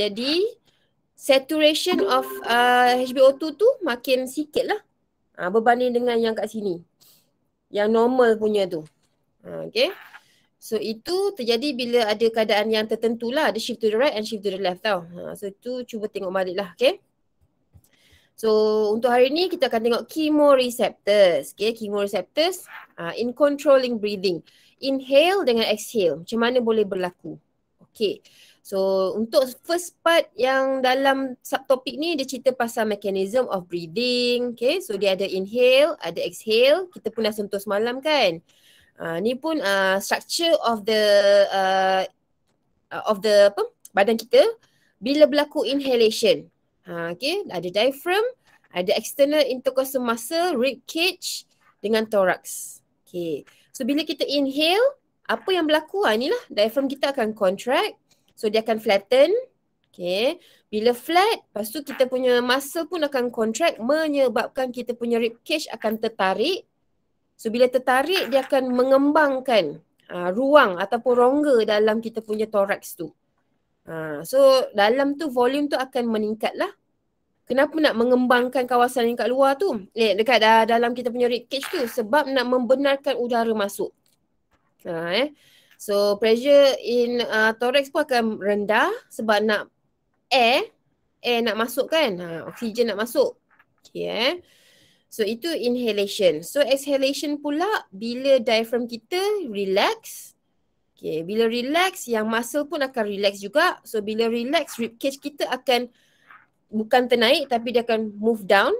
Jadi saturation of uh, HBO2 tu makin sikit lah ha, ah, berbanding dengan yang kat sini. Yang normal punya tu. Ha, ah, okay. So itu terjadi bila ada keadaan yang tertentu lah. Ada shift to the right and shift to the left tau. Ha, so tu cuba tengok balik lah. Okay. So untuk hari ni kita akan tengok chemoreceptors. Okay. Chemoreceptors uh, in controlling breathing. Inhale dengan exhale. Macam mana boleh berlaku. Okay. So untuk first part yang dalam subtopik ni dia cerita pasal mechanism of breathing Okay so dia ada inhale, ada exhale, kita pun dah sentuh semalam kan uh, Ni pun uh, structure of the uh, of the apa? badan kita bila berlaku inhalation uh, Okay ada diaphragm, ada external intercostal muscle, rib cage dengan thorax Okay so bila kita inhale apa yang berlaku ha, inilah diaphragm kita akan contract So dia akan flatten. Okay. Bila flat, lepas tu kita punya muscle pun akan contract menyebabkan kita punya rib cage akan tertarik. So bila tertarik dia akan mengembangkan uh, ruang ataupun rongga dalam kita punya thorax tu. Uh, so dalam tu volume tu akan meningkat lah. Kenapa nak mengembangkan kawasan yang kat luar tu? Eh, dekat dalam kita punya rib cage tu sebab nak membenarkan udara masuk. Uh, eh. So pressure in uh, thorax pun akan rendah sebab nak air, air nak masuk kan? Ha, oksigen nak masuk. Okay eh. So itu inhalation. So exhalation pula bila diaphragm kita relax. Okay, bila relax yang muscle pun akan relax juga. So bila relax rib cage kita akan bukan ternaik tapi dia akan move down.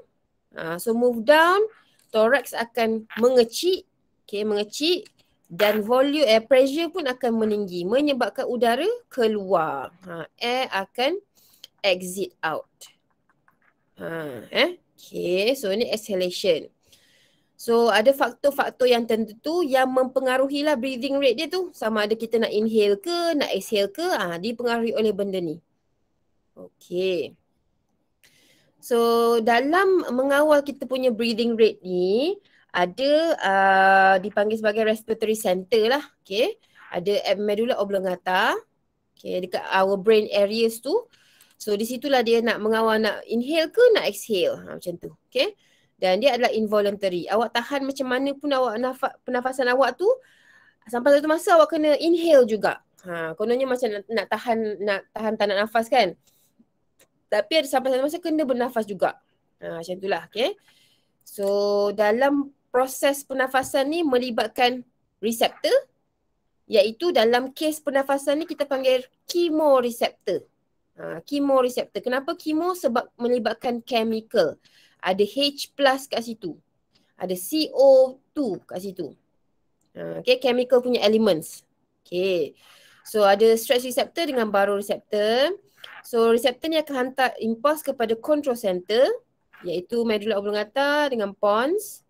Ha, so move down, thorax akan mengecik. Okay, mengecik dan volume air eh, pressure pun akan meninggi menyebabkan udara keluar. Ha, air akan exit out. Ha, eh? Okay, so ni exhalation. So ada faktor-faktor yang tertentu yang mempengaruhi lah breathing rate dia tu. Sama ada kita nak inhale ke, nak exhale ke, ah ha, dipengaruhi oleh benda ni. Okay. So dalam mengawal kita punya breathing rate ni, ada uh, dipanggil sebagai respiratory center lah. Okay. Ada medulla oblongata. Okay. Dekat our brain areas tu. So di situlah dia nak mengawal nak inhale ke nak exhale. Ha, macam tu. Okay. Dan dia adalah involuntary. Awak tahan macam mana pun awak naf- penafasan awak tu. Sampai satu masa awak kena inhale juga. Ha, kononnya macam nak, nak tahan nak tahan tanah nafas kan. Tapi ada sampai satu masa kena bernafas juga. Ha, macam itulah. Okay. So dalam proses pernafasan ni melibatkan reseptor iaitu dalam kes pernafasan ni kita panggil chemoreceptor. Ha, chemoreceptor. Kenapa chemo? Sebab melibatkan chemical. Ada H plus kat situ. Ada CO2 kat situ. Ha, okay, chemical punya elements. Okay. So ada stretch receptor dengan baroreceptor. So receptor ni akan hantar impuls kepada control center iaitu medulla oblongata dengan pons.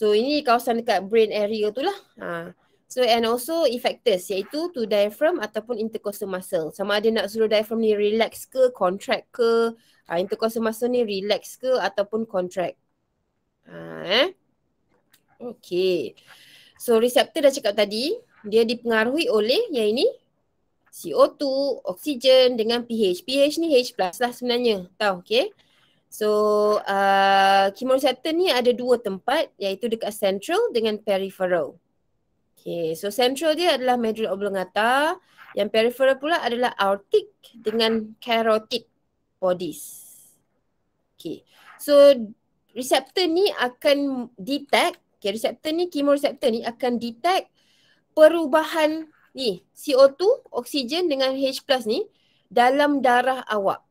So ini kawasan dekat brain area tu lah. Ha. So and also effectors iaitu to diaphragm ataupun intercostal muscle. Sama ada nak suruh diaphragm ni relax ke, contract ke, ha, intercostal muscle ni relax ke ataupun contract. Ha, eh? Okay. So reseptor dah cakap tadi, dia dipengaruhi oleh yang ini CO2, oksigen dengan pH. pH ni H plus lah sebenarnya. Tahu, okay. So uh, chemoreceptor ni ada dua tempat iaitu dekat central dengan peripheral. Okay, so central dia adalah medulla oblongata. Yang peripheral pula adalah aortic dengan carotid bodies. Okay, so reseptor ni akan detect, okay, reseptor ni, chemoreceptor ni akan detect perubahan ni, CO2, oksigen dengan H plus ni dalam darah awak.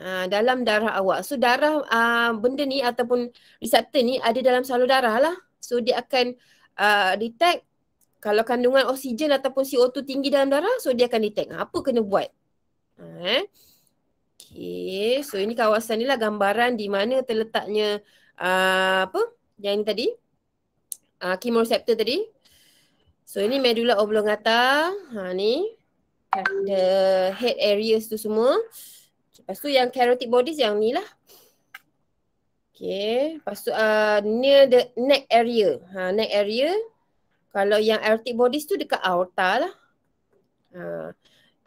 Ah, dalam darah awak. So darah uh, benda ni ataupun reseptor ni ada dalam salur darah lah. So dia akan uh, detect kalau kandungan oksigen ataupun CO2 tinggi dalam darah, so dia akan detect. Apa kena buat? Eh? Okay, so ini kawasan ni lah gambaran di mana terletaknya uh, apa yang ini tadi? Uh, chemoreceptor tadi. So ini medula oblongata. Ha, ni. The head areas tu semua. Lepas tu yang carotid bodies yang ni lah. Okay. Lepas tu uh, near the neck area. Ha, neck area. Kalau yang aortic bodies tu dekat aorta lah. Ha.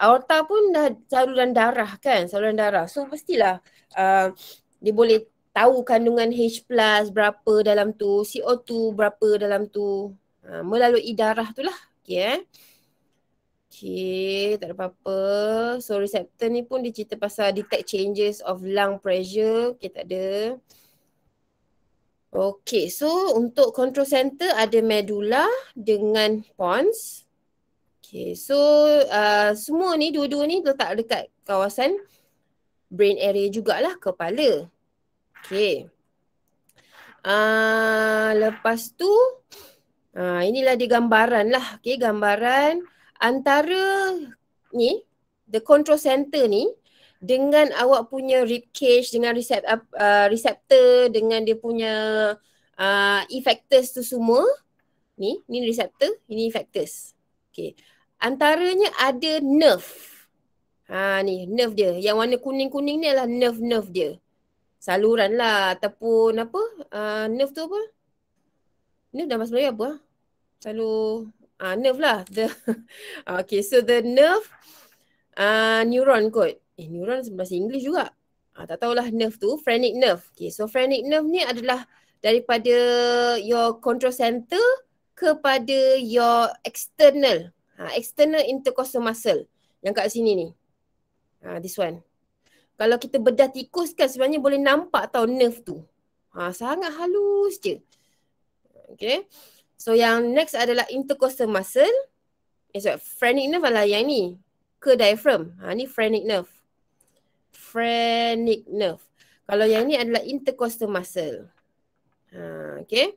Aorta pun dah saluran darah kan. Saluran darah. So pastilah uh, dia boleh tahu kandungan H plus berapa dalam tu. CO2 berapa dalam tu. Ha, melalui darah tu lah. Okay eh. Okay, tak ada apa-apa. So receptor ni pun dia cerita pasal detect changes of lung pressure. Okay, tak ada. Okay, so untuk control center ada medulla dengan pons. Okay, so uh, semua ni, dua-dua ni letak dekat kawasan brain area jugalah, kepala. Okay. Uh, ah, lepas tu, uh, inilah dia gambaran lah. Okay, gambaran. Okay antara ni the control center ni dengan awak punya rib cage dengan recept, uh, receptor dengan dia punya uh, effectors tu semua ni ni receptor ini effectors okey antaranya ada nerve ha ni nerve dia yang warna kuning-kuning ni adalah nerve-nerve dia saluran lah ataupun apa uh, nerve tu apa ni dah bahasa Melayu apa ha? uh, nerve lah the ah, okay so the nerve uh, neuron kot eh neuron bahasa Inggeris juga uh, tak tahulah nerve tu phrenic nerve okay so phrenic nerve ni adalah daripada your control center kepada your external uh, external intercostal muscle yang kat sini ni uh, this one kalau kita bedah tikus kan sebenarnya boleh nampak tau nerve tu. Ha, sangat halus je. Okay. So yang next adalah intercostal muscle. Eh, phrenic nerve adalah yang ni. Ke diaphragm. Ha, ni phrenic nerve. Phrenic nerve. Kalau yang ni adalah intercostal muscle. Ha, okay.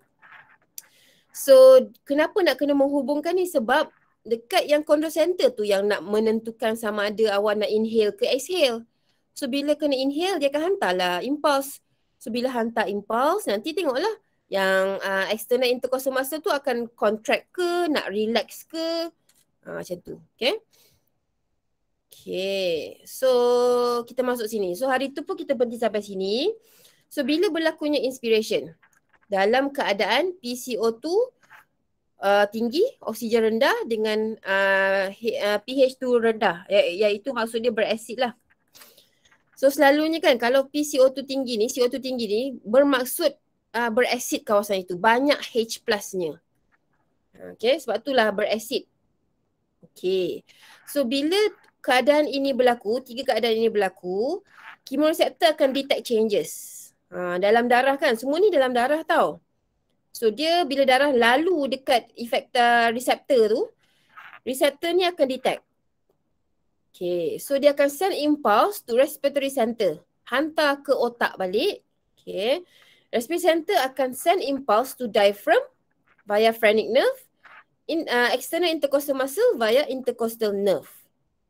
So kenapa nak kena menghubungkan ni? Sebab dekat yang control center tu yang nak menentukan sama ada awak nak inhale ke exhale. So bila kena inhale dia akan hantarlah impulse. So bila hantar impulse nanti tengoklah yang uh, external intercostal muscle tu akan contract ke, nak relax ke, uh, macam tu. Okay. Okay. So, kita masuk sini. So, hari tu pun kita berhenti sampai sini. So, bila berlakunya inspiration? Dalam keadaan PCO2 uh, ah, tinggi, oksigen rendah dengan uh, pH 2 rendah. iaitu ya, ya, maksud dia berasid lah. So selalunya kan kalau PCO2 tinggi ni, CO2 tinggi ni bermaksud uh, ah, berasid kawasan itu. Banyak H plusnya. Okay, sebab itulah berasid. Okay. So, bila keadaan ini berlaku, tiga keadaan ini berlaku, chemoreceptor akan detect changes. Uh, dalam darah kan, semua ni dalam darah tau. So, dia bila darah lalu dekat efektor reseptor tu, reseptor ni akan detect. Okay, so dia akan send impulse to respiratory center. Hantar ke otak balik. Okay. Respiratory center akan send impulse to diaphragm via phrenic nerve in uh, external intercostal muscle via intercostal nerve.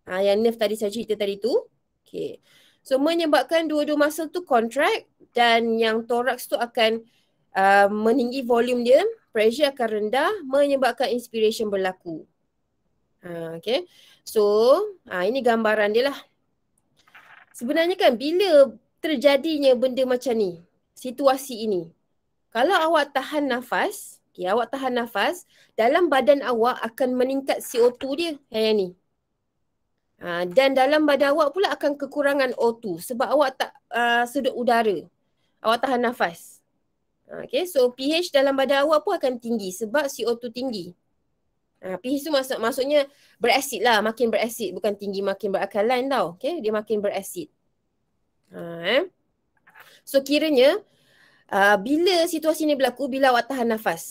Ha, yang nerve tadi saya cerita tadi tu. Okay. So menyebabkan dua-dua muscle tu contract dan yang thorax tu akan uh, meninggi volume dia, pressure akan rendah menyebabkan inspiration berlaku. Ha, okay. So ha, ini gambaran dia lah. Sebenarnya kan bila terjadinya benda macam ni, situasi ini. Kalau awak tahan nafas, okay, awak tahan nafas, dalam badan awak akan meningkat CO2 dia hari ni. Ha, dan dalam badan awak pula akan kekurangan O2 sebab awak tak uh, ah, sedut udara. Awak tahan nafas. Ha, okay, so pH dalam badan awak pun akan tinggi sebab CO2 tinggi. Ha, pH tu maksud, maksudnya berasid lah. Makin berasid bukan tinggi makin berakalan tau. Okay, dia makin berasid. Ha, eh. So kiranya uh, bila situasi ni berlaku, bila awak tahan nafas.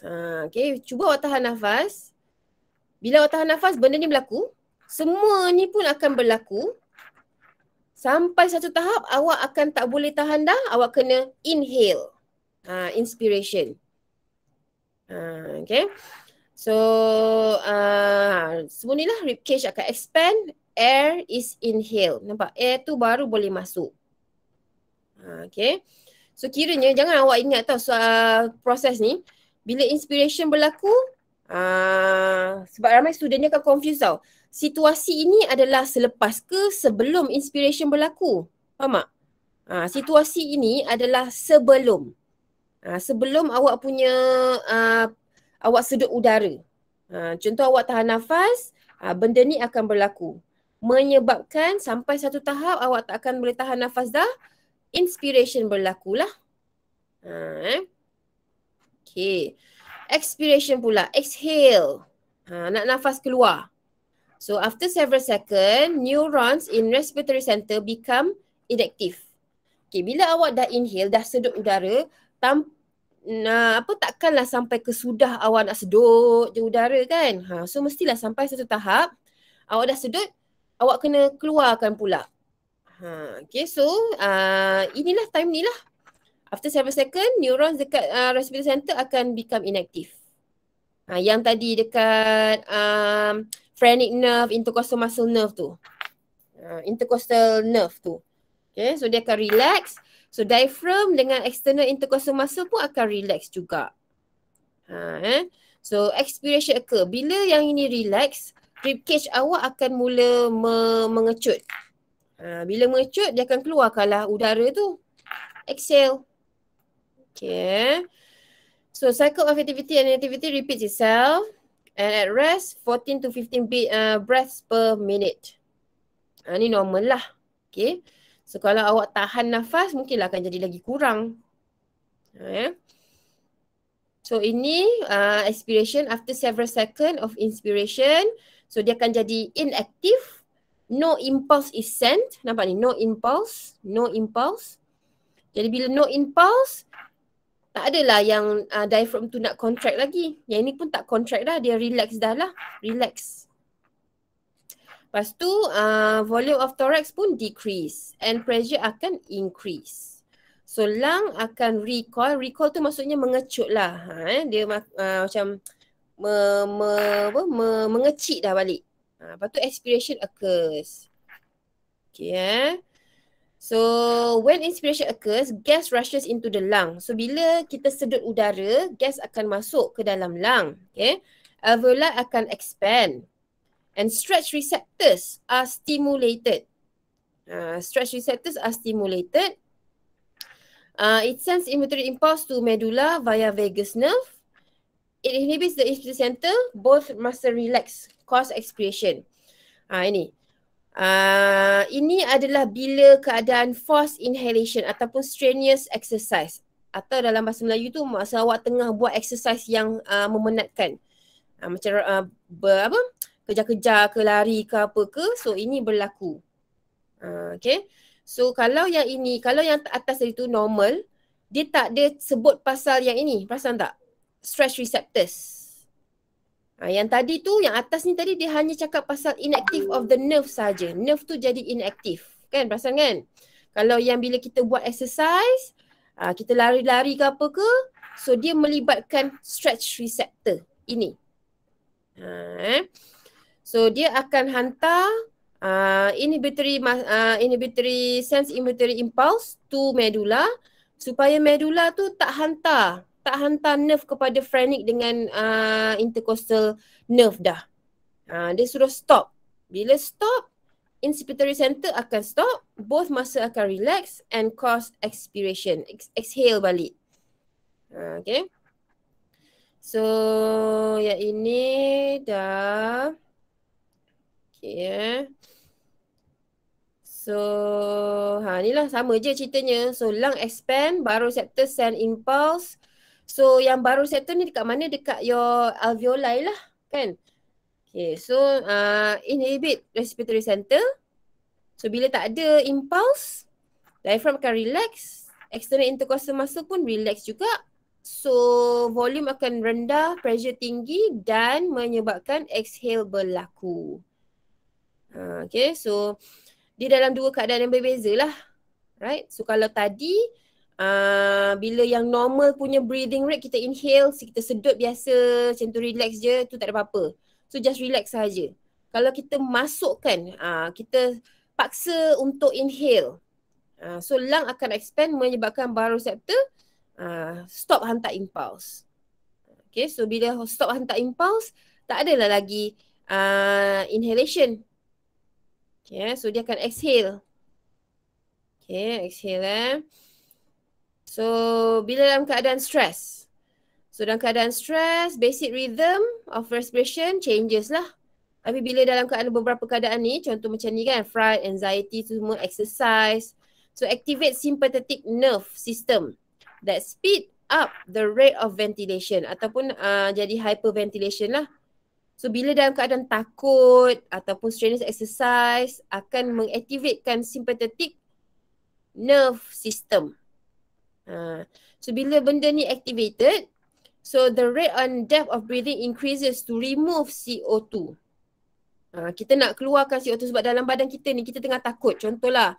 Uh, okay, cuba awak tahan nafas. Bila awak tahan nafas, benda ni berlaku. Semua ni pun akan berlaku. Sampai satu tahap, awak akan tak boleh tahan dah. Awak kena inhale. Uh, inspiration. Uh, okay. So, uh, semua ni lah ribcage akan expand. Air is inhale. Nampak? Air tu baru boleh masuk. Ha, okay. So kiranya jangan awak ingat tau so, uh, proses ni. Bila inspiration berlaku, uh, sebab ramai student ni akan confuse tau. Situasi ini adalah selepas ke sebelum inspiration berlaku. Faham tak? Uh, situasi ini adalah sebelum. Uh, sebelum awak punya uh, awak sedut udara. Uh, contoh awak tahan nafas, uh, benda ni akan berlaku. Menyebabkan sampai satu tahap awak tak akan boleh tahan nafas dah inspiration berlakulah. Ha, eh. Okay. Expiration pula. Exhale. Ha, nak nafas keluar. So after several second, neurons in respiratory center become inactive. Okay, bila awak dah inhale, dah sedut udara, tam, nah, apa takkanlah sampai kesudah awak nak sedut je udara kan? Ha, so mestilah sampai satu tahap, awak dah sedut, awak kena keluarkan pula. Ha, okay, so uh, inilah time ni lah. After 7 second, neurons dekat uh, respiratory center akan become inactive. Ha, yang tadi dekat um, phrenic nerve, intercostal muscle nerve tu. Uh, intercostal nerve tu. Okay, so dia akan relax. So diaphragm dengan external intercostal muscle pun akan relax juga. Ha, eh? So expiration occur. Bila yang ini relax, ribcage awak akan mula me- mengecut. Ah, bila mengecut dia akan keluar kalah udara tu. Exhale. Okay. So cycle of activity and activity repeats itself. And at rest, 14 to 15 be- uh, breaths per minute. Uh, ni normal lah. Okay. So kalau awak tahan nafas, mungkinlah akan jadi lagi kurang. Okay. Ah, ya. So ini uh, expiration after several second of inspiration. So dia akan jadi inactive no impulse is sent. Nampak ni? No impulse. No impulse. Jadi bila no impulse, tak adalah yang uh, diaphragm tu nak contract lagi. Yang ini pun tak contract dah. Dia relax dah lah. Relax. Lepas tu, uh, volume of thorax pun decrease. And pressure akan increase. So, lung akan recoil. Recoil tu maksudnya mengecut lah. Ha, eh? Dia uh, macam me, me, apa? Me, mengecik dah balik. Ha, lepas tu aspiration occurs. Okay eh. So when inspiration occurs, gas rushes into the lung. So bila kita sedut udara, gas akan masuk ke dalam lung. Okay. Alveoli akan expand. And stretch receptors are stimulated. Uh, stretch receptors are stimulated. Uh, it sends inhibitory impulse to medulla via vagus nerve. It inhibits the inhibitory center, both muscle relax cause expiration. Ha, ini. Uh, ini adalah bila keadaan force inhalation ataupun strenuous exercise atau dalam bahasa Melayu tu masa awak tengah buat exercise yang uh, memenatkan. Uh, macam uh, ber, apa? kejar-kejar ke lari ke apa ke. So ini berlaku. Uh, okay. So kalau yang ini, kalau yang atas tadi tu normal, dia tak ada sebut pasal yang ini. Perasan tak? Stretch receptors. Ha, yang tadi tu, yang atas ni tadi dia hanya cakap pasal inactive of the nerve saja. Nerve tu jadi inactive. Kan perasan kan? Kalau yang bila kita buat exercise, ha, kita lari-lari ke apa ke, so dia melibatkan stretch receptor ini. Ha, eh. So dia akan hantar uh, inhibitory, uh, inhibitory sense inhibitory impulse to medulla supaya medulla tu tak hantar tak hantar nerve kepada phrenic dengan uh, intercostal nerve dah. Uh, dia suruh stop. Bila stop, inspiratory center akan stop, both muscle akan relax and cause expiration. Ex- exhale balik. Uh, okay. So, ya ini dah. Okay. Eh. So, ha inilah sama je ceritanya. So, lung expand, baru receptor send impulse. So yang baru settle ni dekat mana? Dekat your alveoli lah kan. Okay so uh, inhibit respiratory center. So bila tak ada impulse, diaphragm akan relax. External intercostal muscle pun relax juga. So volume akan rendah, pressure tinggi dan menyebabkan exhale berlaku. Uh, okay so di dalam dua keadaan yang berbeza lah. Right? So kalau tadi uh, bila yang normal punya breathing rate kita inhale, kita sedut biasa, macam tu relax je, tu tak ada apa-apa. So just relax saja. Kalau kita masukkan, uh, kita paksa untuk inhale. Uh, so lung akan expand menyebabkan baru septa uh, stop hantar impuls. Okay, so bila stop hantar impuls, tak adalah lagi uh, inhalation. Okay, so dia akan exhale. Okay, exhale eh. So bila dalam keadaan stress So dalam keadaan stress, basic rhythm of respiration changes lah. Tapi bila dalam keadaan beberapa keadaan ni, contoh macam ni kan, fright, anxiety, tu semua exercise. So activate sympathetic nerve system that speed up the rate of ventilation ataupun uh, jadi hyperventilation lah. So bila dalam keadaan takut ataupun strenuous exercise akan mengaktivatekan sympathetic nerve system. Ha. So bila benda ni activated, so the rate on depth of breathing increases to remove CO2. Uh, ha, kita nak keluarkan CO2 sebab dalam badan kita ni kita tengah takut. Contohlah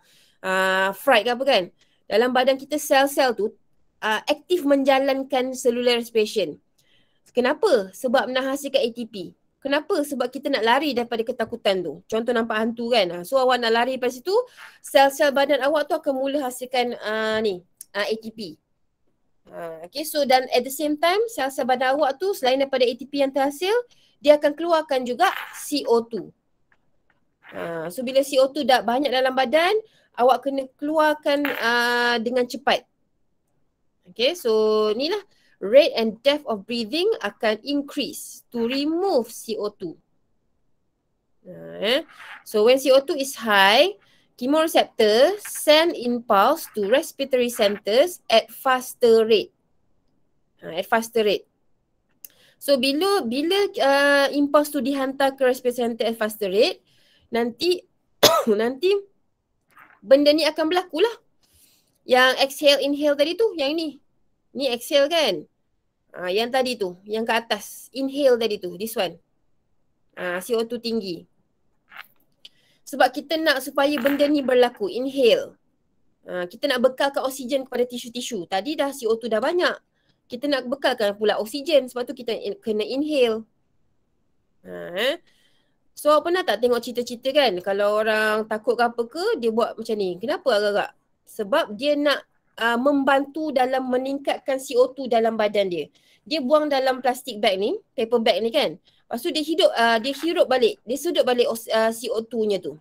uh, fright ke apa kan. Dalam badan kita sel-sel tu uh, aktif menjalankan cellular respiration. Kenapa? Sebab menghasilkan ATP. Kenapa? Sebab kita nak lari daripada ketakutan tu. Contoh nampak hantu kan. So awak nak lari daripada situ, sel-sel badan awak tu akan mula hasilkan uh, ni, uh, ah, ATP. Uh, ah, okay, so dan at the same time sel-sel badan awak tu selain daripada ATP yang terhasil, dia akan keluarkan juga CO2. Uh, ah, so bila CO2 dah banyak dalam badan, awak kena keluarkan uh, dengan cepat. Okay, so ni lah rate and depth of breathing akan increase to remove CO2. Uh, eh? So when CO2 is high, chemoreceptor send impulse to respiratory centers at faster rate. Uh, at faster rate. So bila bila uh, impulse tu dihantar ke respiratory center at faster rate, nanti nanti benda ni akan berlaku lah. Yang exhale inhale tadi tu, yang ni. Ni exhale kan? Uh, yang tadi tu, yang ke atas. Inhale tadi tu, this one. Uh, ha, CO2 tinggi sebab kita nak supaya benda ni berlaku inhale uh, kita nak bekalkan oksigen kepada tisu-tisu tadi dah CO2 dah banyak kita nak bekalkan pula oksigen sebab tu kita in- kena inhale uh, eh? so pernah tak tengok cerita-cerita kan kalau orang takut ke apa ke dia buat macam ni kenapa agak-agak sebab dia nak uh, membantu dalam meningkatkan CO2 dalam badan dia dia buang dalam plastik bag ni paper bag ni kan Lepas tu dia hidup, uh, dia hirup balik. Dia sudut balik uh, CO2-nya tu.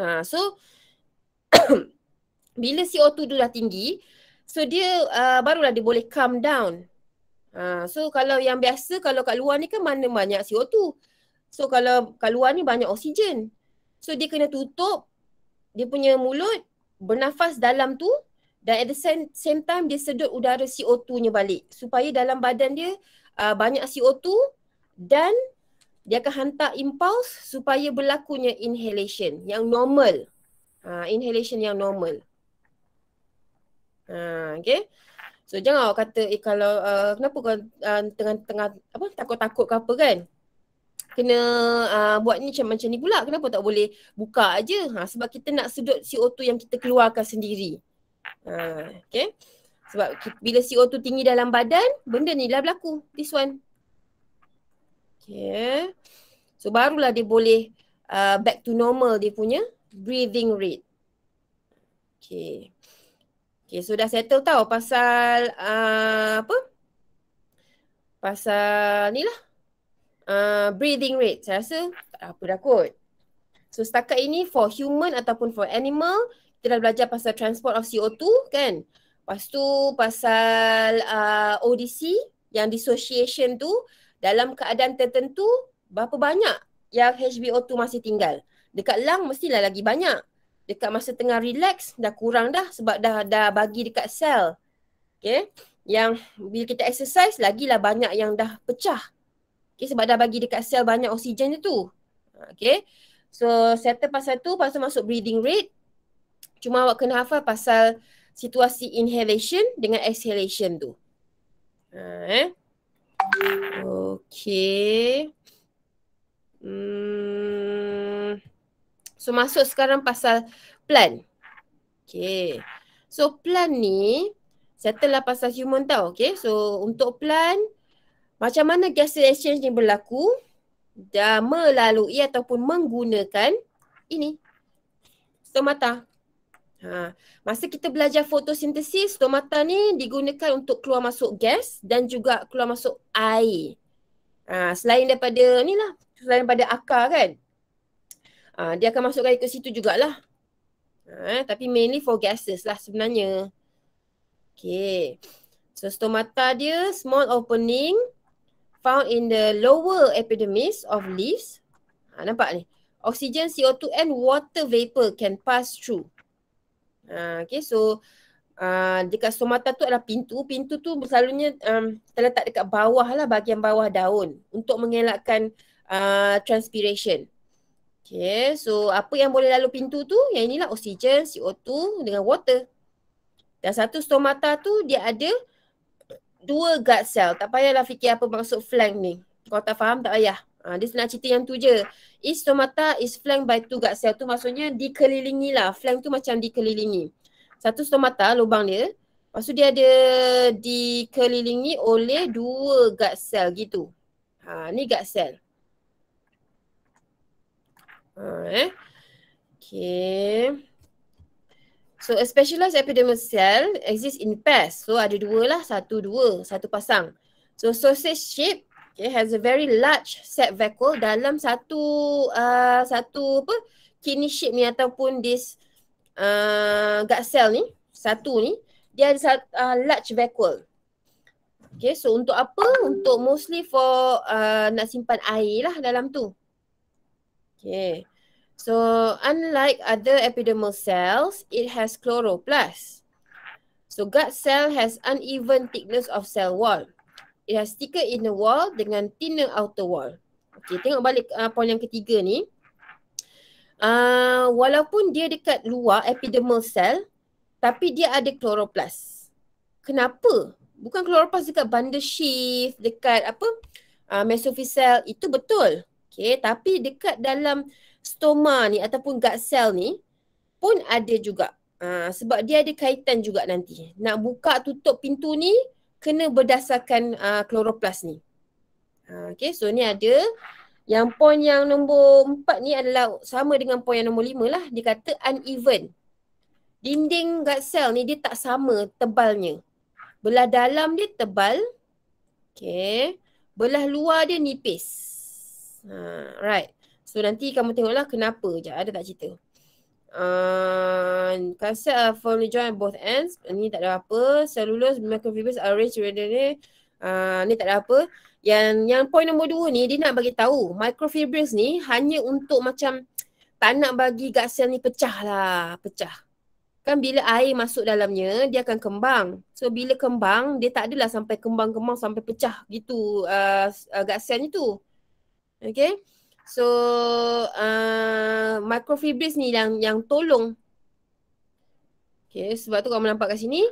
Uh, so, bila CO2 tu dah tinggi, so dia uh, barulah dia boleh calm down. Uh, so, kalau yang biasa, kalau kat luar ni kan mana banyak CO2. So, kalau kat luar ni banyak oksigen. So, dia kena tutup dia punya mulut, bernafas dalam tu dan at the same, same time dia sedut udara CO2-nya balik supaya dalam badan dia uh, banyak CO2 dan dia akan hantar impulse supaya berlakunya inhalation yang normal. Ha, inhalation yang normal. Ha, okay. So jangan awak kata eh, kalau uh, kenapa kau uh, tengah-tengah apa takut-takut ke apa kan? Kena uh, buat ni macam macam ni pula. Kenapa tak boleh buka aje? Ha, sebab kita nak sedut CO2 yang kita keluarkan sendiri. Ha, okay. Sebab bila CO2 tinggi dalam badan, benda ni lah berlaku. This one. Yeah, So barulah dia boleh uh, back to normal dia punya breathing rate. Okay. Okay, so dah settle tau pasal uh, apa? Pasal ni lah. Uh, breathing rate. Saya rasa tak apa dah kot. So setakat ini for human ataupun for animal, kita dah belajar pasal transport of CO2 kan? Pastu pasal uh, ODC yang dissociation tu, dalam keadaan tertentu berapa banyak yang HBO2 masih tinggal. Dekat lung mestilah lagi banyak. Dekat masa tengah relax dah kurang dah sebab dah dah bagi dekat sel. Okay. Yang bila kita exercise lagilah banyak yang dah pecah. Okay sebab dah bagi dekat sel banyak oksigen dia tu. Okay. So settle pasal tu pasal masuk breathing rate. Cuma awak kena hafal pasal situasi inhalation dengan exhalation tu. Uh, eh. Okay. Hmm. So masuk sekarang pasal plan. Okay. So plan ni, settle lah pasal human tau. Okay. So untuk plan, macam mana gas exchange ni berlaku dan melalui ataupun menggunakan ini. Stomata. So, Ha, masa kita belajar fotosintesis, stomata ni digunakan untuk keluar masuk gas dan juga keluar masuk air. Ha, selain daripada ni lah, selain daripada akar kan. Ha, dia akan masukkan ke situ jugalah. Ha, tapi mainly for gases lah sebenarnya. Okay. So stomata dia small opening found in the lower epidermis of leaves. Ha, nampak ni? Oxygen, CO2 and water vapor can pass through. Ah, okay so uh, dekat somata tu adalah pintu. Pintu tu selalunya um, terletak dekat bawah lah bahagian bawah daun untuk mengelakkan uh, transpiration. Okay so apa yang boleh lalu pintu tu yang inilah oksigen, CO2 dengan water. Dan satu stomata tu dia ada dua guard cell. Tak payahlah fikir apa maksud flank ni. Kau tak faham tak payah. Ha, dia nak cerita yang tu je. Is stomata is flanked by two gut cell. Tu maksudnya dikelilingi lah. Flank tu macam dikelilingi. Satu stomata, lubang dia. Lepas dia ada dikelilingi oleh dua gut cell gitu. Ha, ni gut cell. Ha, eh. Okay. So a specialized epidermal cell exists in pairs. So ada dua lah. Satu, dua. Satu pasang. So sausage shape okay, has a very large set vacuole dalam satu uh, satu apa kidney shape ni ataupun this uh, gut cell ni satu ni dia ada sat, uh, large vacuole. Okay so untuk apa? Untuk mostly for uh, nak simpan air lah dalam tu. Okay so unlike other epidermal cells it has chloroplast. So gut cell has uneven thickness of cell wall. It has thicker inner wall dengan thinner outer wall. Okay, tengok balik uh, poin yang ketiga ni. Uh, walaupun dia dekat luar epidermal cell, tapi dia ada chloroplast. Kenapa? Bukan chloroplast dekat bundle sheath, dekat apa? Uh, mesophyll itu betul. Okay, tapi dekat dalam stoma ni ataupun gut cell ni pun ada juga. Uh, sebab dia ada kaitan juga nanti. Nak buka tutup pintu ni, kena berdasarkan uh, kloroplas ni. Uh, okay so ni ada yang poin yang nombor empat ni adalah sama dengan poin yang nombor lima lah. Dia kata uneven. Dinding guard cell ni dia tak sama tebalnya. Belah dalam dia tebal. Okay. Belah luar dia nipis. Ha, right. So nanti kamu tengoklah kenapa. Sekejap ada tak cerita. Uh, Kasih are firmly joined both ends. Ni tak ada apa. Cellulose, microfibers are rich readily. Uh, ni tak ada apa. Yang yang point nombor dua ni dia nak bagi tahu microfibers ni hanya untuk macam tak nak bagi gut cell ni pecah lah. Pecah. Kan bila air masuk dalamnya dia akan kembang. So bila kembang dia tak adalah sampai kembang-kembang sampai pecah gitu uh, uh, gut cell ni tu. Okay. So uh, microfibrils ni yang yang tolong. Okay, sebab tu kalau nampak kat sini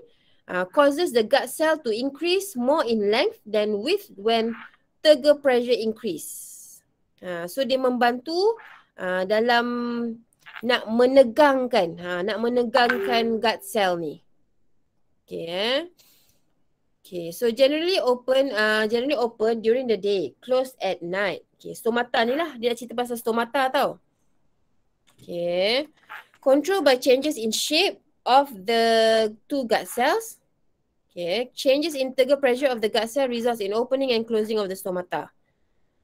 uh, causes the gut cell to increase more in length than width when turgor pressure increase. Uh, so dia membantu uh, dalam nak menegangkan, uh, nak menegangkan gut cell ni. Okay, eh. Okay, so generally open uh, generally open during the day, close at night. Okay, stomata ni lah. Dia nak cerita pasal stomata tau. Okay. Control by changes in shape of the two gut cells. Okay, changes in integral pressure of the gut cell results in opening and closing of the stomata.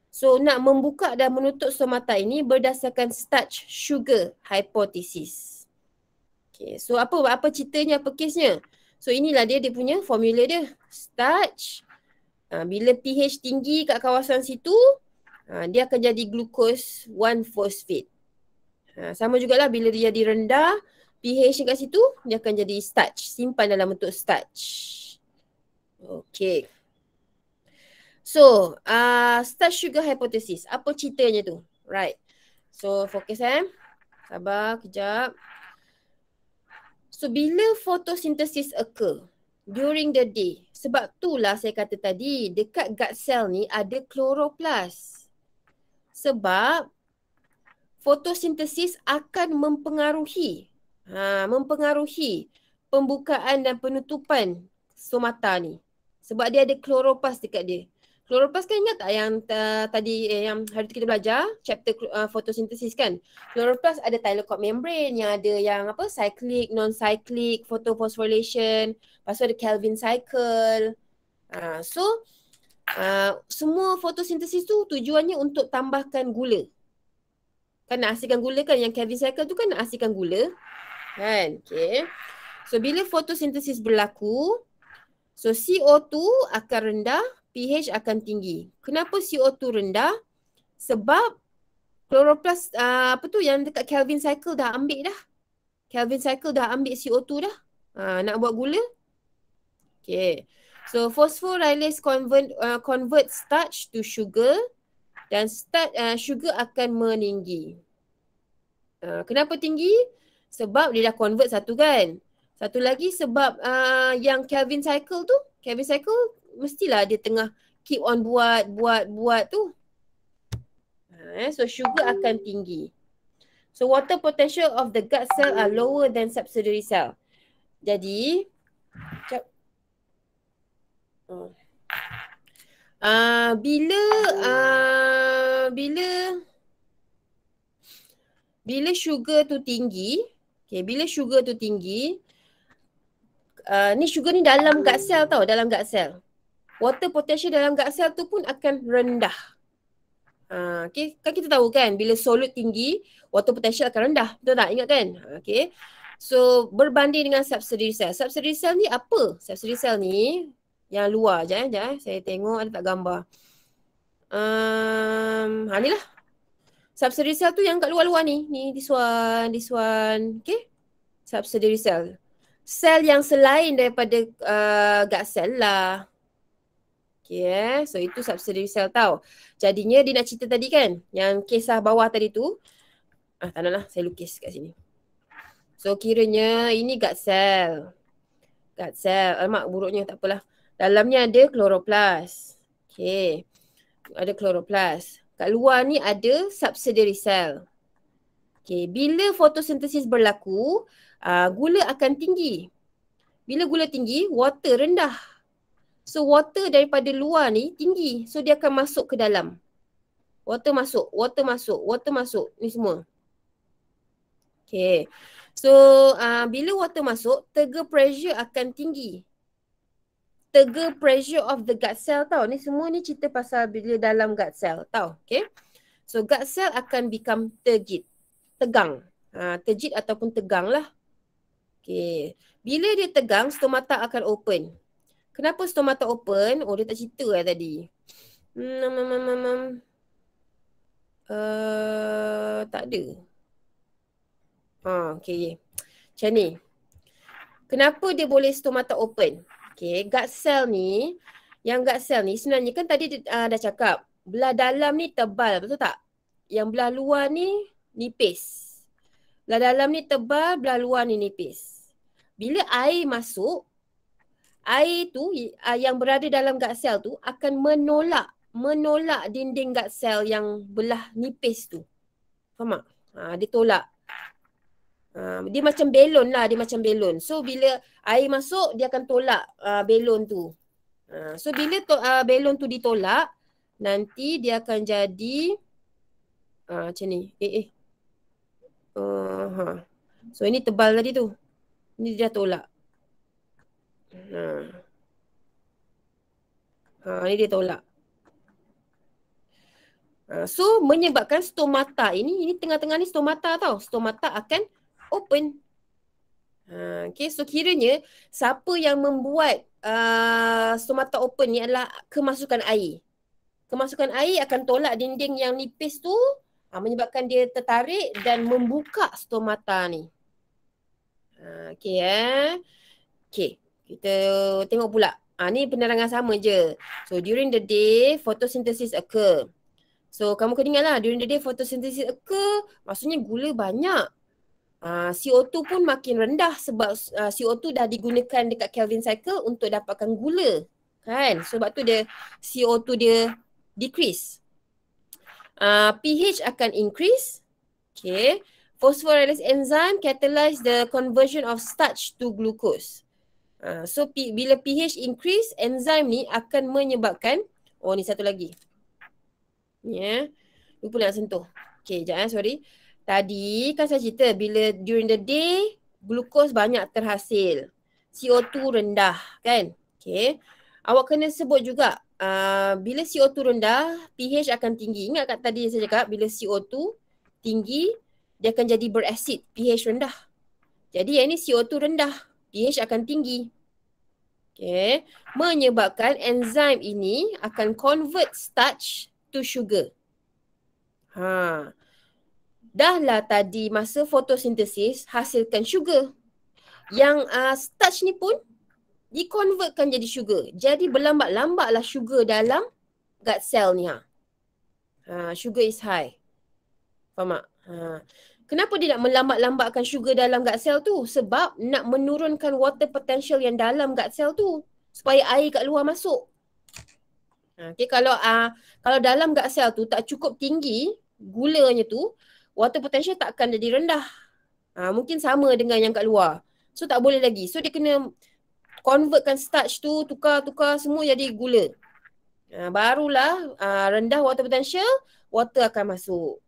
So nak membuka dan menutup stomata ini berdasarkan starch sugar hypothesis. Okay, so apa apa ceritanya, apa kesnya? So inilah dia dia punya formula dia. Starch uh, bila pH tinggi kat kawasan situ uh, dia akan jadi glucose 1 phosphate. Uh, sama jugalah bila dia jadi rendah pH kat situ dia akan jadi starch, simpan dalam bentuk starch. Okay. So, uh, starch sugar hypothesis. Apa ceritanya tu? Right. So, fokus eh. Sabar, kejap. So bila photosynthesis occur during the day, sebab tu lah saya kata tadi dekat gut cell ni ada chloroplas. Sebab fotosintesis akan mempengaruhi ha, mempengaruhi pembukaan dan penutupan somata ni. Sebab dia ada chloroplas dekat dia. Chloroplast kan ingat tak yang uh, tadi eh, yang hari tu kita belajar chapter uh, photosynthesis kan? Chloroplast ada thylakoid membrane yang ada yang apa cyclic, non-cyclic, photophosphorylation, lepas tu ada Kelvin cycle. Uh, so uh, semua photosynthesis tu tujuannya untuk tambahkan gula. Kan nak hasilkan gula kan yang Kelvin cycle tu kan nak hasilkan gula. Kan? Okay. So bila photosynthesis berlaku, So CO2 akan rendah pH akan tinggi. Kenapa CO2 rendah? Sebab kloroplas uh, apa tu yang dekat Kelvin cycle dah ambil dah. Kelvin cycle dah ambil CO2 dah. Uh, nak buat gula? Okay. So phosphorylase convert uh, convert starch to sugar dan starch uh, sugar akan meninggi. Uh, kenapa tinggi? Sebab dia dah convert satu kan. Satu lagi sebab uh, yang Kelvin cycle tu, Kelvin cycle mestilah dia tengah keep on buat, buat, buat tu. Ha, eh, so sugar akan tinggi. So water potential of the gut cell are lower than subsidiary cell. Jadi, cap. Oh. Uh, bila uh, bila bila sugar tu tinggi, okay, bila sugar tu tinggi, uh, ni sugar ni dalam gut cell tau, dalam gut cell water potential dalam gut cell tu pun akan rendah. Uh, okay, kan kita tahu kan bila solute tinggi, water potential akan rendah. Betul tak? Ingat kan? Ha, okay. So, berbanding dengan subsidiary cell. Subsidiary cell ni apa? Subsidiary cell ni yang luar je eh. Sekejap eh. Saya tengok ada tak gambar. Um, ha, ni lah. Subsidiary cell tu yang kat luar-luar ni. Ni, this one, this one. Okay. Subsidiary cell. Sel yang selain daripada uh, gut cell lah. Okay, eh. so itu subsidiary sell tau. Jadinya dia nak cerita tadi kan, yang kisah bawah tadi tu. Ah, tak lah, saya lukis kat sini. So kiranya ini gut cell. Gut cell, alamak buruknya tak apalah. Dalamnya ada chloroplast. Okay, ada chloroplast. Kat luar ni ada subsidiary cell. Okay, bila fotosintesis berlaku, uh, gula akan tinggi. Bila gula tinggi, water rendah. So water daripada luar ni tinggi. So dia akan masuk ke dalam. Water masuk, water masuk, water masuk ni semua. Okay. So uh, bila water masuk, tega pressure akan tinggi. Tega pressure of the gut cell tau. Ni semua ni cerita pasal bila dalam gut cell tau. Okay. So gut cell akan become tergit. Tegang. Uh, terjit ataupun tegang lah. Okay. Bila dia tegang, stomata akan open. Kenapa stomata open? Oh dia tak cerita lah tadi. Hmm, um, um, um, um. Uh, tak ada. Ha, ah, okay. Macam ni. Kenapa dia boleh stomata open? Okay, gut cell ni, yang gut cell ni sebenarnya kan tadi uh, dah cakap, belah dalam ni tebal, betul tak? Yang belah luar ni nipis. Belah dalam ni tebal, belah luar ni nipis. Bila air masuk, air tu ah, yang berada dalam gut cell tu akan menolak menolak dinding gut cell yang belah nipis tu. Faham tak? Ha, dia tolak. Ha, dia macam belon lah. Dia macam belon. So bila air masuk dia akan tolak uh, belon tu. Ha, so bila to, uh, belon tu ditolak nanti dia akan jadi uh, macam ni. Eh eh. Uh, ha. So ini tebal tadi tu. Ini dia tolak. Ha. Ha, ini dia tolak. Ha, so menyebabkan stomata ini, ini tengah-tengah ni stomata tau. Stomata akan open. Ha, okay, so kiranya siapa yang membuat uh, stomata open ni adalah kemasukan air. Kemasukan air akan tolak dinding yang nipis tu ha, menyebabkan dia tertarik dan membuka stomata ni. Ha, okay eh. Okay kita tengok pula. Ha, ni penerangan sama je. So during the day, photosynthesis occur. So kamu kena ingatlah, during the day photosynthesis occur, maksudnya gula banyak. Uh, ah, CO2 pun makin rendah sebab uh, ah, CO2 dah digunakan dekat Kelvin cycle untuk dapatkan gula. Kan? Sebab tu dia CO2 dia decrease. Uh, pH akan increase. Okay. Phosphorylase enzyme catalyze the conversion of starch to glucose. Uh, so P, bila pH increase enzim ni akan menyebabkan oh ni satu lagi. Ya. Yeah. Lupa nak sentuh. Okay, jap eh, sorry. Tadi kan saya cerita bila during the day glukos banyak terhasil. CO2 rendah kan? Okay. Awak kena sebut juga uh, bila CO2 rendah, pH akan tinggi. Ingat kat tadi saya cakap bila CO2 tinggi, dia akan jadi berasid, pH rendah. Jadi yang ni CO2 rendah, pH akan tinggi okay, menyebabkan enzim ini akan convert starch to sugar. Ha. Dahlah tadi masa fotosintesis hasilkan sugar. Yang uh, starch ni pun dikonvertkan jadi sugar. Jadi berlambat-lambatlah sugar dalam gut cell ni ha. Ha, sugar is high. Faham tak? Ha. Kenapa dia nak melambat-lambatkan sugar dalam gut cell tu? Sebab nak menurunkan water potential yang dalam gut cell tu supaya air kat luar masuk. Okay, kalau uh, kalau dalam gut cell tu tak cukup tinggi gulanya tu, water potential tak akan jadi rendah. Uh, mungkin sama dengan yang kat luar. So tak boleh lagi. So dia kena convertkan starch tu, tukar-tukar semua jadi gula. Uh, barulah uh, rendah water potential, water akan masuk.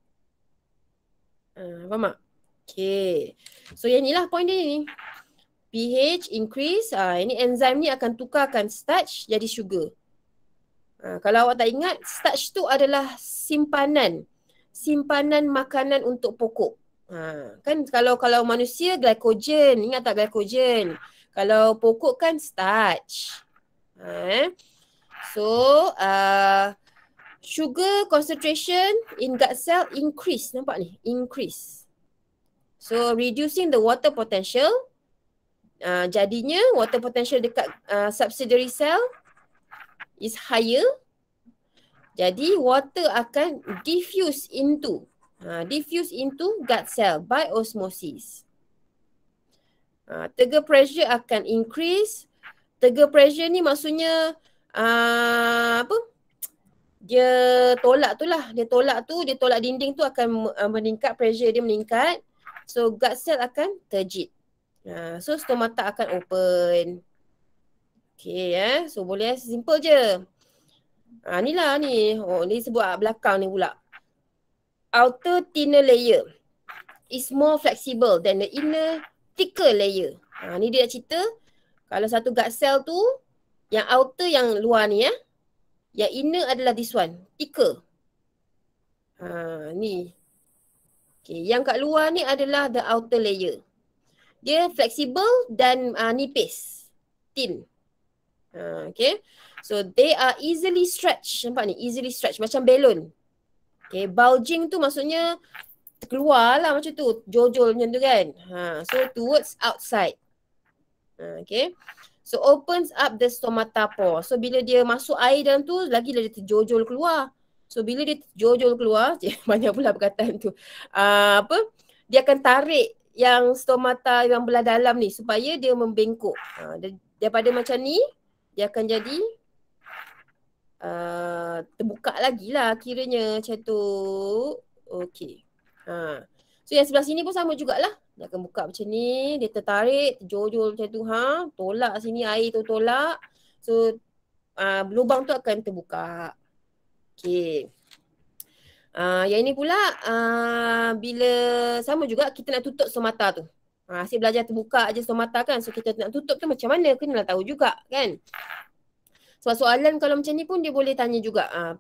Uh, faham tak? Okay. So yang inilah point dia ni. pH increase, uh, ini enzim ni akan tukarkan starch jadi sugar. Uh, kalau awak tak ingat, starch tu adalah simpanan. Simpanan makanan untuk pokok. Uh, kan kalau kalau manusia glycogen, ingat tak glycogen? Kalau pokok kan starch. Uh, eh? So, uh, sugar concentration in gut cell increase. Nampak ni? Increase. So reducing the water potential. Uh, jadinya water potential dekat uh, subsidiary cell is higher. Jadi water akan diffuse into uh, diffuse into gut cell by osmosis. Uh, tegur pressure akan increase. Tegur pressure ni maksudnya uh, apa? dia tolak tu lah. Dia tolak tu, dia tolak dinding tu akan uh, meningkat, pressure dia meningkat. So guard cell akan terjit. Ha, so stomata akan open. Okay eh. So boleh eh. Simple je. Ha, ah, inilah ni. Oh ni sebut belakang ni pula. Outer thinner layer is more flexible than the inner thicker layer. Ha, ah, ni dia nak cerita kalau satu guard cell tu yang outer yang luar ni eh. Yang inner adalah this one. Tiga. Ha, ni. Okay. Yang kat luar ni adalah the outer layer. Dia fleksibel dan uh, nipis. Thin. Ha, okay. So they are easily stretch. Nampak ni? Easily stretch Macam balloon. Okay. Bulging tu maksudnya keluar lah macam tu. Jojol macam tu kan. Ha, so towards outside. Ha, okay. So opens up the stomata pore. So bila dia masuk air dalam tu, lagi dia terjojol keluar. So bila dia terjojol keluar, banyak pula perkataan tu. Uh, apa? Dia akan tarik yang stomata yang belah dalam ni supaya dia membengkok. Uh, ah, daripada macam ni, dia akan jadi uh, terbuka lagi lah kiranya macam tu. Okay. Uh. So yang sebelah sini pun sama jugalah. Dia akan buka macam ni, dia tertarik, jojol macam tu ha, tolak sini air tu tolak. So uh, lubang tu akan terbuka. Okay. Uh, ah, yang ini pula uh, bila sama juga kita nak tutup somata tu. Ha, asyik belajar terbuka aje somata kan. So kita nak tutup tu macam mana kena tahu juga kan. So soalan kalau macam ni pun dia boleh tanya juga. Uh,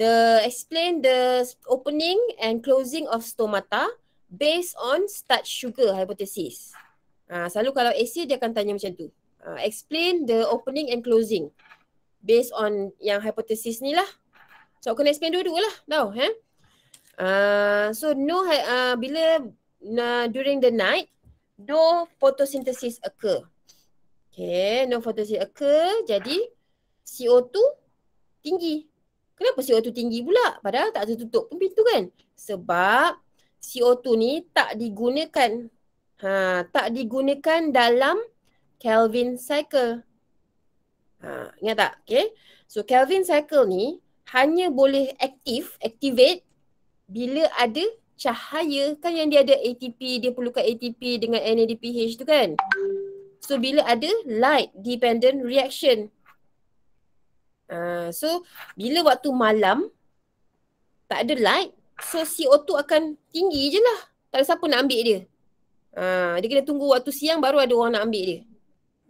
the explain the opening and closing of stomata based on starch sugar hypothesis. Uh, selalu kalau essay dia akan tanya macam tu. Uh, explain the opening and closing based on yang hypothesis ni lah. So kena explain dua-dua lah tau. Eh? Uh, so no, uh, bila uh, during the night, no photosynthesis occur. Okay, no photosynthesis occur. Jadi CO2 tinggi. Kenapa CO2 tinggi pula? Padahal tak tertutup pun pintu kan? Sebab CO2 ni tak digunakan ha tak digunakan dalam Kelvin cycle. Ha ingat tak? Okay. So Kelvin cycle ni hanya boleh aktif, activate bila ada cahaya kan yang dia ada ATP, dia perlukan ATP dengan NADPH tu kan. So bila ada light dependent reaction. Uh, so bila waktu malam tak ada light, So CO2 akan tinggi je lah. Tak ada siapa nak ambil dia. Ha, dia kena tunggu waktu siang baru ada orang nak ambil dia.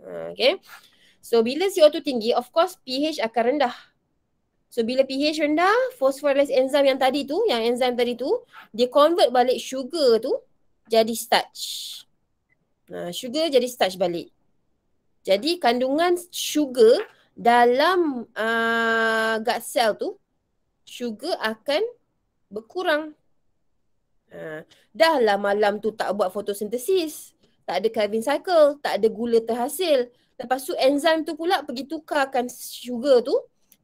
Ha, okay. So bila CO2 tinggi, of course pH akan rendah. So bila pH rendah, phosphorylase enzim yang tadi tu, yang enzim tadi tu, dia convert balik sugar tu jadi starch. Ha, sugar jadi starch balik. Jadi kandungan sugar dalam uh, gut cell tu, sugar akan berkurang. Ha, dah lah malam tu tak buat fotosintesis, tak ada carbon cycle, tak ada gula terhasil. Lepas tu enzim tu pula pergi tukarkan sugar tu,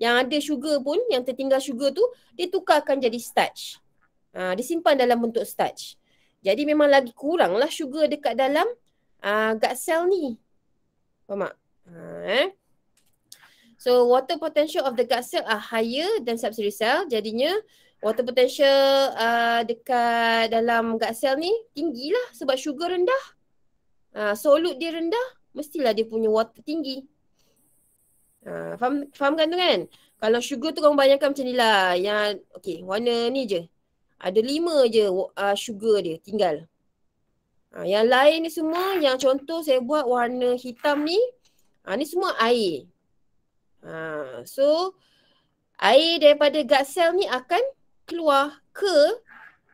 yang ada sugar pun, yang tertinggal sugar tu, dia tukarkan jadi starch. Ha, disimpan dalam bentuk starch. Jadi memang lagi kurang lah sugar dekat dalam uh, gut cell ni. Faham tak? Ha, eh? So water potential of the gut cell are higher than subsidiary cell. Jadinya water potential uh, dekat dalam gut cell ni tinggi lah sebab sugar rendah. Uh, solute dia rendah, mestilah dia punya water tinggi. Uh, faham, faham kan tu kan? Kalau sugar tu kau bayangkan macam ni lah. Yang okay, warna ni je. Ada lima je uh, sugar dia tinggal. Uh, yang lain ni semua yang contoh saya buat warna hitam ni. Uh, ni semua air. Uh, so air daripada gut cell ni akan keluar ke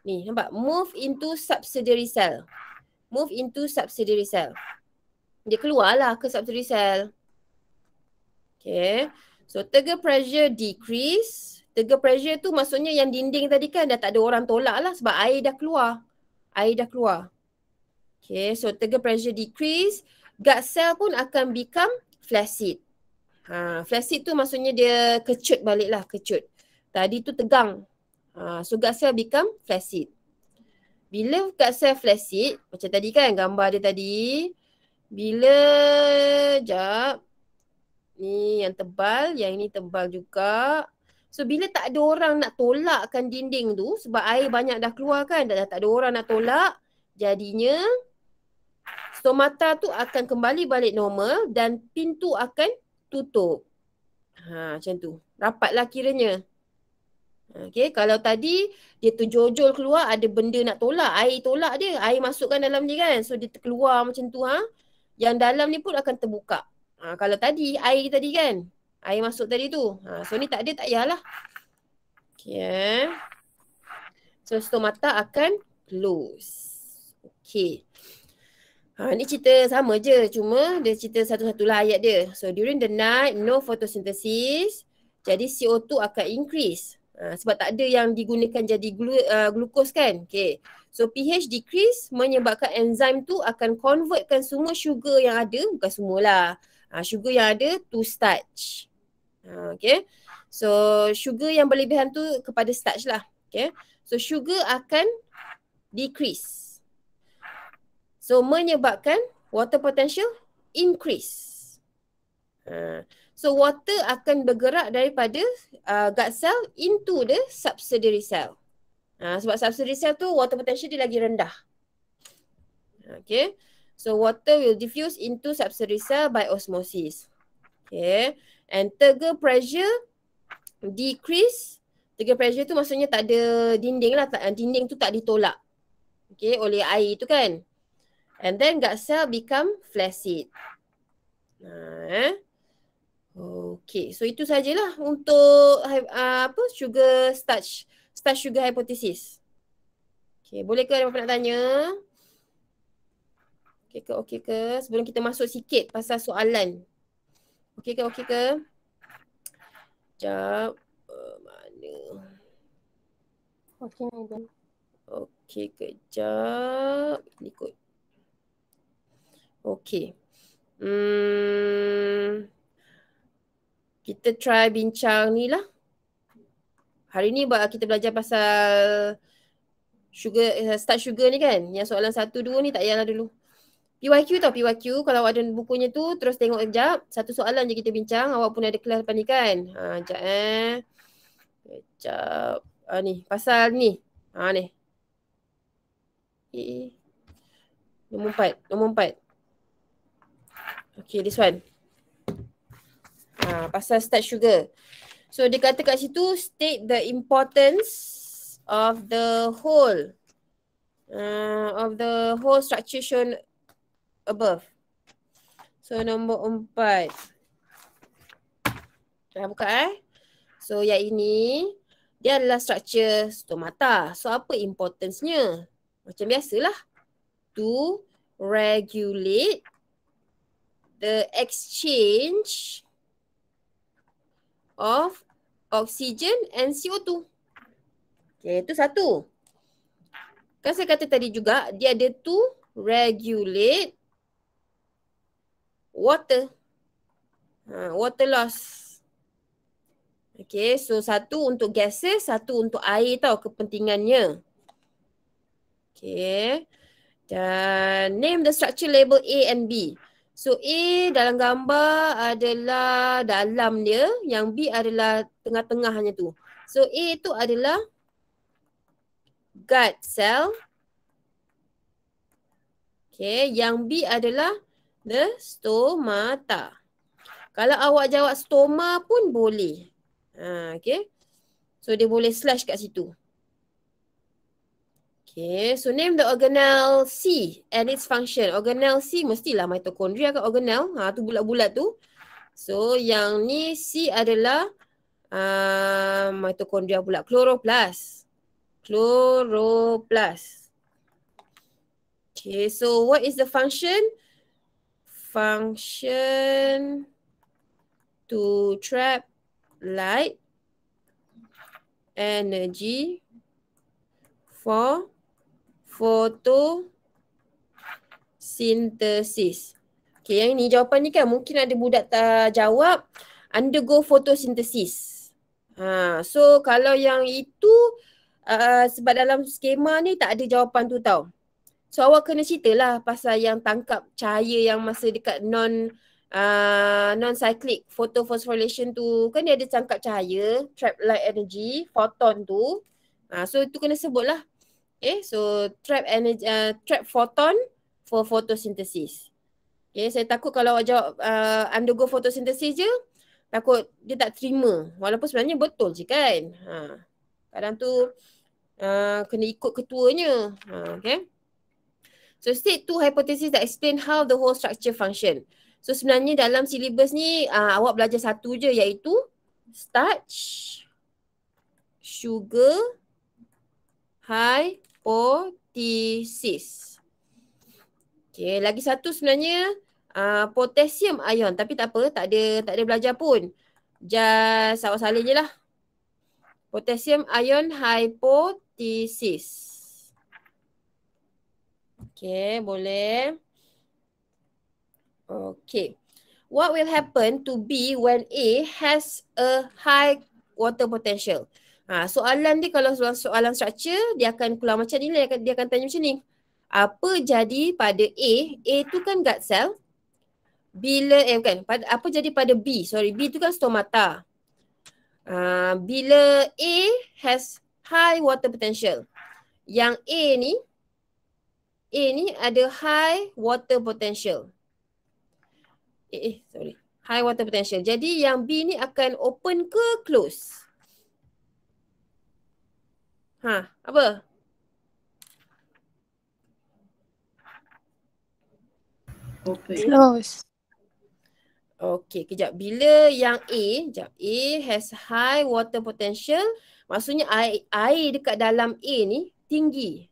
ni nampak move into subsidiary cell. Move into subsidiary cell. Dia keluarlah ke subsidiary cell. Okay. So tegur pressure decrease. Tegur pressure tu maksudnya yang dinding tadi kan dah tak ada orang tolak lah sebab air dah keluar. Air dah keluar. Okay. So tegur pressure decrease. Gut cell pun akan become flaccid. Ha, flaccid tu maksudnya dia kecut balik lah kecut. Tadi tu tegang. Ha, so gut cell become flaccid. Bila gut cell flaccid, macam tadi kan gambar dia tadi, bila jap ni yang tebal, yang ini tebal juga. So bila tak ada orang nak tolakkan dinding tu sebab air banyak dah keluar kan, dah, dah tak ada orang nak tolak, jadinya stomata tu akan kembali balik normal dan pintu akan tutup. Ha macam tu. Rapatlah kiranya. Okay, kalau tadi dia terjojol keluar ada benda nak tolak, air tolak dia, air masukkan dalam ni kan. So dia terkeluar macam tu ha. Yang dalam ni pun akan terbuka. Ha, kalau tadi air tadi kan, air masuk tadi tu. Ha, so ni tak ada tak yalah. Okay. Ha. So stomata akan close. Okay. Ha, ni cerita sama je cuma dia cerita satu-satulah ayat dia. So during the night no photosynthesis. Jadi CO2 akan increase. Uh, sebab tak ada yang digunakan jadi glu, uh, glukos kan. Okay. So pH decrease menyebabkan enzim tu akan convertkan semua sugar yang ada, bukan semualah. Uh, sugar yang ada to starch. Uh, okay. So sugar yang berlebihan tu kepada starch lah. Okay. So sugar akan decrease. So menyebabkan water potential increase. Uh, So water akan bergerak daripada uh, gut cell into the subsidiary cell. Uh, sebab subsidiary cell tu water potential dia lagi rendah. Okay. So water will diffuse into subsidiary cell by osmosis. Okay. And turgor pressure decrease. Turgor pressure tu maksudnya tak ada dinding lah. Tak, dinding tu tak ditolak. Okay. Oleh air tu kan. And then gut cell become flaccid. Uh, eh. Okay, so itu sajalah untuk uh, apa sugar starch starch sugar hypothesis. Okay, boleh ke ada apa nak tanya? Okay ke, okay ke? Sebelum kita masuk sikit pasal soalan. Okay ke, okay ke? Sekejap. Uh, mana? Okay, ni Okay, kejap. Ikut. Okay. Hmm kita try bincang ni lah. Hari ni buat kita belajar pasal sugar, eh, start sugar ni kan. Yang soalan satu dua ni tak payahlah dulu. PYQ tau PYQ kalau ada bukunya tu terus tengok sekejap. Satu soalan je kita bincang. Awak pun ada kelas depan ni kan. Ha, sekejap eh. Sekejap. Ha, ni pasal ni. Ha, ni. Eh, eh. Nombor empat. Nombor empat. Okay this one. Ha, pasal starch sugar. So dia kata kat situ state the importance of the whole uh, of the whole structure shown above. So nombor empat. Dah buka eh. So yang ini dia adalah structure stomata. So apa importance Macam biasalah. To regulate the exchange of oxygen and CO2. Okay, itu satu. Kan saya kata tadi juga dia ada to regulate water. Ha, water loss. Okay, so satu untuk gases, satu untuk air tau kepentingannya. Okay, dan name the structure label A and B. So A dalam gambar adalah dalam dia yang B adalah tengah-tengahnya tu. So A tu adalah guard cell. Okay, yang B adalah the stomata. Kalau awak jawab stoma pun boleh. Ha, okay. So dia boleh slash kat situ. Okay, so name the organelle C and its function. Organelle C mestilah mitochondria kan organelle. Ha, tu bulat-bulat tu. So yang ni C adalah uh, mitochondria pula. Chloroplast. Chloroplast. Okay, so what is the function? Function to trap light energy for Fotosintesis. Okay, yang ni jawapan ni kan mungkin ada budak tak jawab undergo fotosintesis. Ha, so kalau yang itu uh, sebab dalam skema ni tak ada jawapan tu tau. So awak kena ceritalah pasal yang tangkap cahaya yang masa dekat non uh, non cyclic photophosphorylation tu kan dia ada tangkap cahaya, trap light energy, foton tu. Ha, so itu kena sebutlah. Okay, so trap energy, uh, trap photon for photosynthesis. Okay, saya takut kalau awak jawab uh, undergo photosynthesis je, takut dia tak terima. Walaupun sebenarnya betul je kan. Ha. Kadang tu uh, kena ikut ketuanya. Ha, okay. So state two hypothesis that explain how the whole structure function. So sebenarnya dalam syllabus ni uh, awak belajar satu je iaitu starch, sugar, high potisis. Okey, lagi satu sebenarnya uh, potassium ion tapi tak apa tak ada tak ada belajar pun. Just awak salin je lah. Potassium ion hipotesis. Okay, boleh. Okay. What will happen to B when A has a high water potential? Ha, soalan dia kalau soalan, soalan structure dia akan keluar macam ni lah. dia dia akan tanya macam ni. Apa jadi pada A? A tu kan gut cell. Bila eh bukan pada, apa jadi pada B? Sorry B tu kan stomata. Uh, ha, bila A has high water potential. Yang A ni A ni ada high water potential. Eh, eh sorry. High water potential. Jadi yang B ni akan open ke close? Ha, apa? Okay. Close. Okay, kejap. Bila yang A, kejap. A has high water potential. Maksudnya air, air dekat dalam A ni tinggi.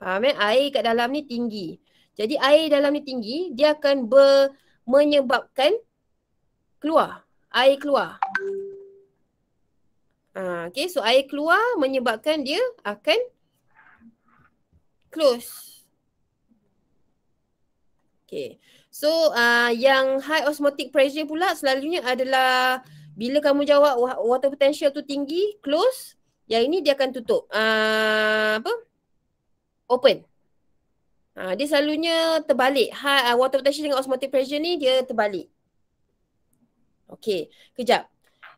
Faham eh? Air kat dalam ni tinggi. Jadi air dalam ni tinggi, dia akan ber, menyebabkan keluar. Air keluar. Ah, okay, so air keluar menyebabkan dia akan close. Okay, so uh, yang high osmotic pressure pula selalunya adalah bila kamu jawab water potential tu tinggi, close, yang ini dia akan tutup. Uh, apa? Open. Ha, dia selalunya terbalik. High, uh, water potential dengan osmotic pressure ni dia terbalik. Okay, kejap.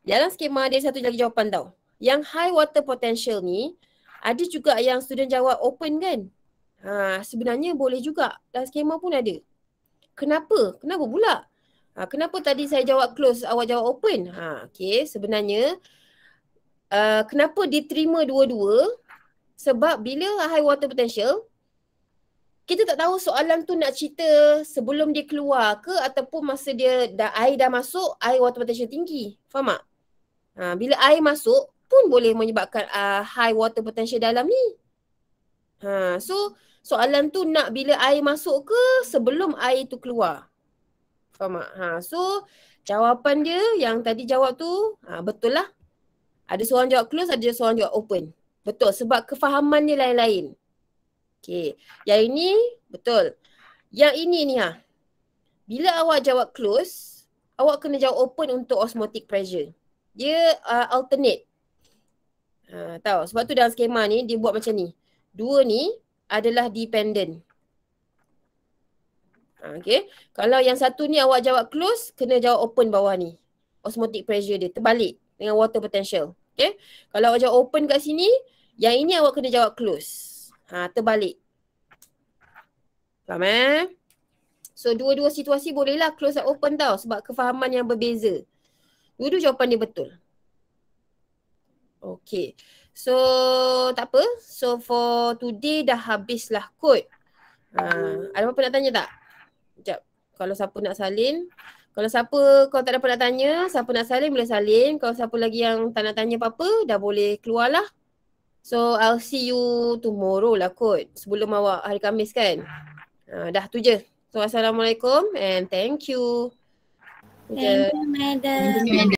Dalam skema ada satu lagi jawapan tau. Yang high water potential ni ada juga yang student jawab open kan. Ha, sebenarnya boleh juga. Dalam skema pun ada. Kenapa? Kenapa pula? Ha, kenapa tadi saya jawab close, awak jawab open? Ha, okay, sebenarnya uh, kenapa diterima dua-dua? Sebab bila high water potential, kita tak tahu soalan tu nak cerita sebelum dia keluar ke ataupun masa dia dah air dah masuk, air water potential tinggi. Faham tak? Ha, bila air masuk pun boleh menyebabkan uh, high water potential dalam ni. Ha, so soalan tu nak bila air masuk ke sebelum air tu keluar? Faham tak? Ha, so jawapan dia yang tadi jawab tu ha, betul lah. Ada seorang jawab close, ada seorang jawab open. Betul sebab kefahaman dia lain-lain. Okay. Yang ini betul. Yang ini ni ha. Bila awak jawab close, awak kena jawab open untuk osmotic pressure dia uh, alternate uh, tahu sebab tu dalam skema ni dia buat macam ni dua ni adalah dependent ah, Okay. Kalau yang satu ni awak jawab close, kena jawab open bawah ni. Osmotic pressure dia terbalik dengan water potential. Okay. Kalau awak jawab open kat sini, yang ini awak kena jawab close. Ha, terbalik. Faham eh? So dua-dua situasi bolehlah close dan open tau sebab kefahaman yang berbeza. Dulu jawapan dia betul. Okay. So tak apa. So for today dah habislah kod. Uh, ha, ada apa-apa nak tanya tak? Sekejap. Kalau siapa nak salin. Kalau siapa kau tak ada apa nak tanya, siapa nak salin boleh salin. Kalau siapa lagi yang tak nak tanya apa-apa, dah boleh keluar lah. So I'll see you tomorrow lah kot. Sebelum awak hari Kamis kan. Uh, dah tu je. So Assalamualaikum and thank you. Thank you, madam.